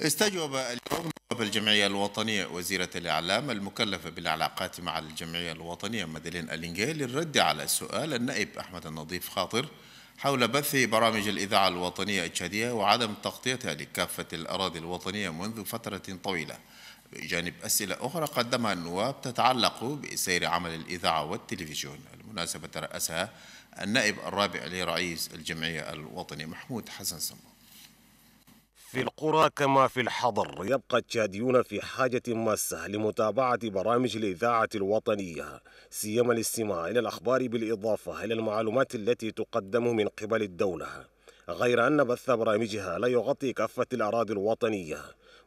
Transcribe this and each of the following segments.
استجوب اليوم نواب الجمعية الوطنية وزيرة الإعلام المكلفة بالعلاقات مع الجمعية الوطنية مدلين ألينجي للرد على سؤال النائب أحمد النظيف خاطر حول بث برامج الإذاعة الوطنية التشادية وعدم تغطيتها لكافة الأراضي الوطنية منذ فترة طويلة بجانب أسئلة أخرى قدمها النواب تتعلق بسير عمل الإذاعة والتلفزيون المناسبة رأسها النائب الرابع لرئيس الجمعية الوطنية محمود حسن سمو في القرى كما في الحضر يبقى التشاديون في حاجة ماسة لمتابعة برامج الإذاعة الوطنية سيما الاستماع إلى الأخبار بالإضافة إلى المعلومات التي تقدم من قبل الدولة غير أن بث برامجها لا يغطي كافة الأراضي الوطنية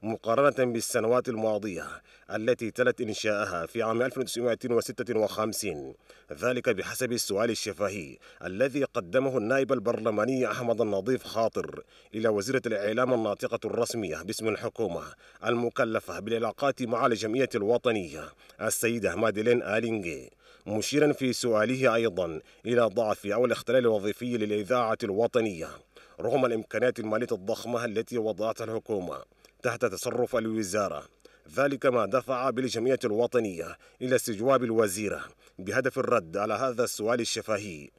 مقارنة بالسنوات الماضية التي تلت إنشاءها في عام 1956 ذلك بحسب السؤال الشفهي الذي قدمه النائب البرلماني أحمد النظيف خاطر إلى وزيرة الإعلام الناطقة الرسمية باسم الحكومة المكلفة بالعلاقات مع الجمعية الوطنية السيدة مادلين آلينجي مشيرا في سؤاله أيضا إلى ضعف أو الاختلال الوظيفي للإذاعة الوطنية رغم الإمكانيات المالية الضخمة التي وضعتها الحكومة تحت تصرف الوزارة ذلك ما دفع بالجمعية الوطنية إلى استجواب الوزيرة بهدف الرد على هذا السؤال الشفهي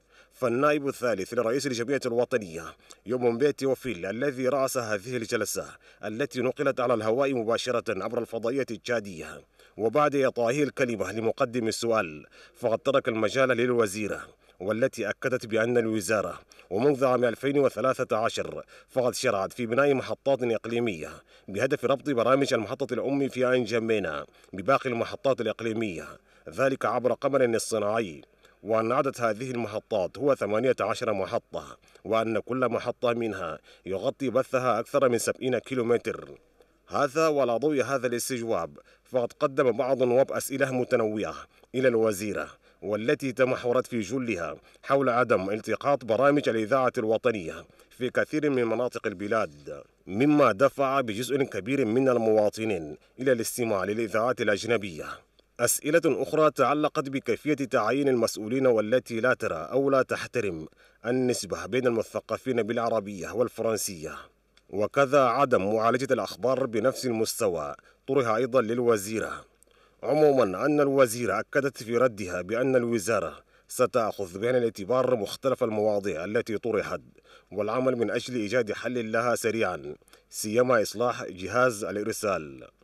فالنائب الثالث لرئيس الجمعية الوطنية يوم بيتي وفيل الذي رأس هذه الجلسة التي نقلت على الهواء مباشرة عبر الفضائية التشادية وبعد إعطائه الكلمة لمقدم السؤال فقد ترك المجال للوزيرة والتي أكدت بأن الوزارة ومنذ عام 2013 فقد شرعت في بناء محطات إقليمية بهدف ربط برامج المحطة الأم في عين جمينة بباقي المحطات الإقليمية ذلك عبر قمر اصطناعي وأن عدد هذه المحطات هو 18 محطة وأن كل محطة منها يغطي بثها أكثر من 70 كيلومتر هذا ولا ضوء هذا الاستجواب فقد قدم بعض النواب أسئلة متنوعة إلى الوزيرة والتي تمحورت في جلها حول عدم التقاط برامج الإذاعة الوطنية في كثير من مناطق البلاد مما دفع بجزء كبير من المواطنين إلى الاستماع للإذاعات الأجنبية أسئلة أخرى تعلقت بكيفية تعيين المسؤولين والتي لا ترى أو لا تحترم النسبة بين المثقفين بالعربية والفرنسية وكذا عدم معالجة الأخبار بنفس المستوى طرح أيضا للوزيرة عموما أن الوزيرة أكدت في ردها بأن الوزارة ستأخذ بعين الاعتبار مختلف المواضيع التي طرحت والعمل من أجل إيجاد حل لها سريعا سيما إصلاح جهاز الإرسال